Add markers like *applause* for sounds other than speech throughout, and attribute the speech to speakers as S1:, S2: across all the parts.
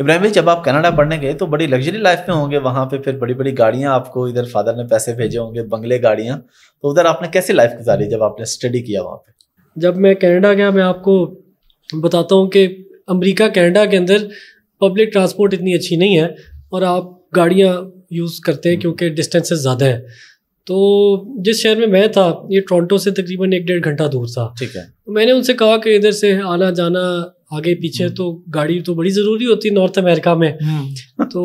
S1: इब्राहिम भाई जब आप कनाडा पढ़ने गए तो बड़ी लग्जरी लाइफ में होंगे वहाँ पे फिर बड़ी बड़ी गाड़ियाँ आपको इधर फादर ने पैसे भेजे होंगे बंगले गाड़ियाँ तो उधर आपने कैसी लाइफ गुजारी जब आपने स्टडी किया वहाँ पे
S2: जब मैं कनाडा गया मैं आपको बताता हूँ कि अमेरिका कनाडा के अंदर पब्लिक ट्रांसपोर्ट इतनी अच्छी नहीं है और आप गाड़ियाँ यूज़ करते हैं हम्म। क्योंकि डिस्टेंसेस ज़्यादा हैं तो जिस शहर में मैं था ये टोरंटो से तकरीबन एक डेढ़ घंटा दूर था ठीक है तो मैंने उनसे कहा कि इधर से आना जाना आगे पीछे हम्म। तो गाड़ी तो बड़ी ज़रूरी होती है नॉर्थ अमेरिका में हम्म। तो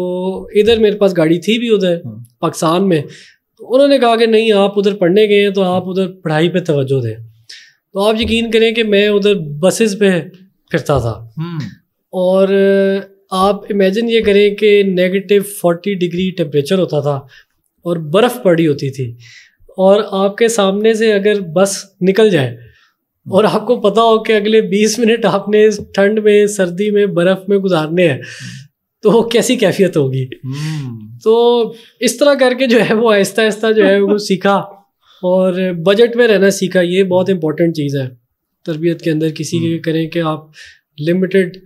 S2: इधर मेरे पास गाड़ी थी भी उधर हम्म। पाकिस्तान में तो उन्होंने कहा कि नहीं आप उधर पढ़ने गए हैं तो आप उधर पढ़ाई पे तवज्जो दें तो आप यकीन करें कि मैं उधर बसेस पे फिरता था और आप इमेजिन ये करें कि नेगेटिव फोर्टी डिग्री टेम्परेचर होता था और बर्फ़ पड़ी होती थी और आपके सामने से अगर बस निकल जाए और आपको पता हो कि अगले बीस मिनट आपने ठंड में सर्दी में बर्फ में गुजारने हैं तो कैसी कैफियत होगी हम्म। तो इस तरह करके जो है वो आहिस्ता आहिस्ता जो है वो सीखा और बजट में रहना सीखा ये बहुत इंपॉर्टेंट चीज़ है तरबियत के अंदर किसी के हम्म। करें कि आप लिमिटेड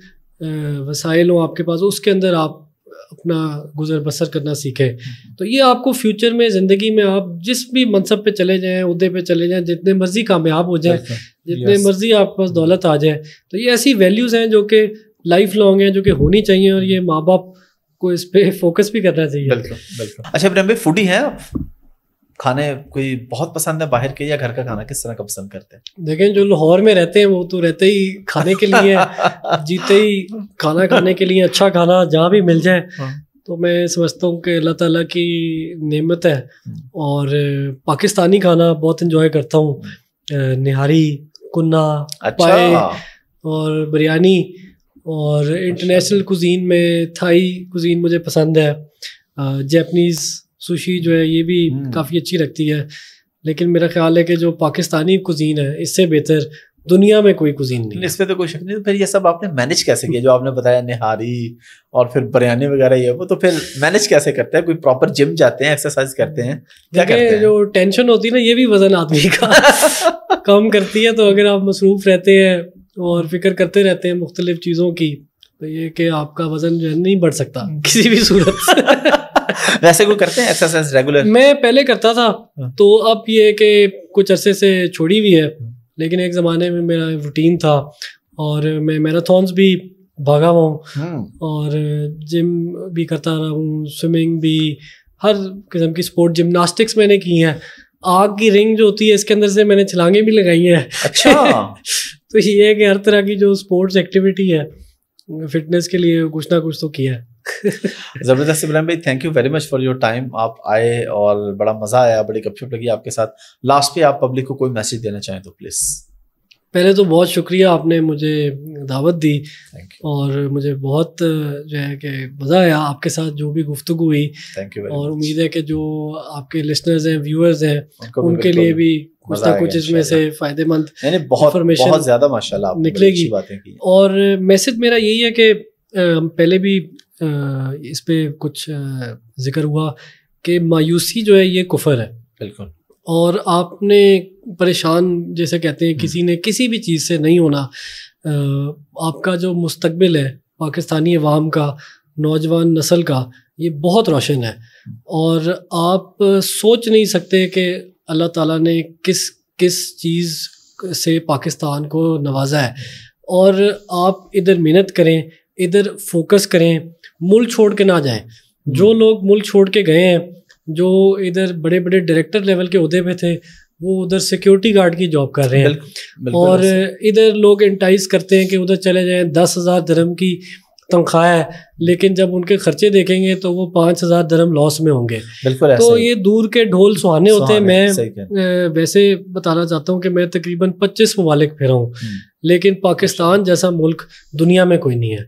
S2: वसाइल हो आपके पास उसके अंदर आप अपना गुजर बसर करना सीखे तो ये आपको फ्यूचर में ज़िंदगी में आप जिस भी मनसब पे चले जाएं उदे पे चले जाएं जितने मर्ज़ी कामयाब हो जाएं जितने मर्ज़ी आपके पास दौलत आ जाए तो ये ऐसी वैल्यूज़ हैं जो कि लाइफ लॉन्ग हैं जो कि होनी चाहिए और
S1: ये माँ बाप को इस पर फोकस भी करना चाहिए बिल्कुल अच्छा फूडी हैं आप खाने कोई बहुत पसंद है बाहर के या घर का खाना किस तरह का पसंद करते
S2: हैं देखें जो लाहौर में रहते हैं वो तो रहते ही खाने के लिए *laughs* जीते ही खाना खाने के लिए अच्छा खाना जहाँ भी मिल जाए हाँ। तो मैं समझता हूँ कि अल्लाह ताला की नेमत है हाँ। और पाकिस्तानी खाना बहुत इन्जॉय करता हूँ हाँ। निहारी कुन्ना अच्छा। पाए और बिरयानी और इंटरनेशनल अच्छा। कुजीन में थाई कुजीन मुझे पसंद है जैपनीज़ सुशी जो है ये भी हम्म। काफ़ी अच्छी लगती है लेकिन मेरा ख्याल है कि जो पाकिस्तानी कुजीन है इससे बेहतर दुनिया में कोई कुजीन नहीं
S1: इसमें तो कोई शक नहीं तो फिर ये सब आपने मैनेज कैसे किया जो आपने बताया निहारी और फिर बिरयानी वगैरह ये वो तो फिर मैनेज कैसे करते हैं कोई प्रॉपर जिम जाते हैं एक्सरसाइज करते हैं क्या
S2: करते हैं जो टेंशन होती है ना ये भी वजन आदमी का
S1: *laughs* कम करती है तो अगर आप
S2: मसरूफ़ रहते हैं और फिक्र करते रहते हैं मुख्तलिफ चीज़ों की तो ये कि आपका वजन जो है नहीं बढ़ सकता किसी भी सूरत
S1: *laughs* *laughs* वैसे कोई करते हैं एक्सरसाइज रेगुलर
S2: मैं पहले करता था हाँ। तो अब ये कि कुछ अरसे से छोड़ी हुई है लेकिन एक ज़माने में मेरा रूटीन था और मैं मैराथन्स भी भागा हुआ हूँ हम्म। और जिम भी करता रहा हूँ स्विमिंग भी हर किस्म की स्पोर्ट जिमनास्टिक्स मैंने की हैं आग की रिंग जो होती है इसके अंदर से मैंने छलांगे भी लगाई हैं अच्छा *laughs* तो ये है कि हर तरह की जो स्पोर्ट्स एक्टिविटी है फिटनेस के लिए कुछ ना कुछ तो किया है
S1: ज़बरदस्त इब्राहिम भाई thank you very much for your time आप आए और बड़ा मज़ा आया बड़ी गपशप लगी आपके साथ लास्ट पे आप पब्लिक को कोई मैसेज देना चाहें तो प्लीज़
S2: पहले तो बहुत शुक्रिया आपने मुझे दावत दी और मुझे बहुत जो है कि मज़ा आया आपके साथ जो भी गुफ्तु हुई और उम्मीद है कि जो आपके लिसनर्स हैं व्यूअर्स हैं उनके लिए भी कुछ ना कुछ इसमें से
S1: फ़ायदेमंद बहुत बहुत ज़्यादा माशाल्लाह निकलेगी
S2: और मैसेज मेरा यही है कि पहले भी इस पर कुछ जिक्र हुआ कि मायूसी जो है ये कुफर है बिल्कुल और आपने परेशान जैसे कहते हैं किसी हम्म। ने किसी भी चीज़ से नहीं होना आपका जो मुस्तबिल है पाकिस्तानी अवाम का नौजवान नस्ल का ये बहुत रोशन है और आप सोच नहीं सकते कि अल्लाह ताला ने किस किस चीज़ से पाकिस्तान को नवाजा है और आप इधर मेहनत करें इधर फोकस करें मुल्क छोड़ के ना जाएं जो हम्म। लोग मुल्क छोड़ के गए हैं जो इधर बड़े बड़े डायरेक्टर लेवल के उहदे पे थे वो उधर सिक्योरिटी गार्ड की जॉब कर रहे हैं बिल्क, और इधर लोग इंटाइज करते हैं कि उधर चले जाएं दस हज़ार धर्म की तनख्वाह है लेकिन जब उनके खर्चे देखेंगे तो वो पाँच हज़ार धर्म लॉस में होंगे
S1: बिल्कुल तो ये
S2: दूर के ढोल सुहाने होते हैं मैं वैसे बताना चाहता हूँ कि मैं तकरीबन पच्चीस ममालिक फिर हूँ हम्म। लेकिन पाकिस्तान जैसा मुल्क दुनिया में कोई नहीं है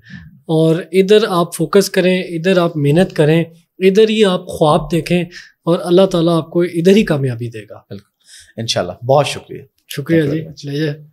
S2: और इधर आप फोकस करें इधर आप मेहनत करें इधर ही आप ख्वाब देखें और अल्लाह ताला आपको इधर ही कामयाबी
S1: देगा बिल्कुल इनशाला बहुत शुक्रिया शुक्रिया
S2: जी ले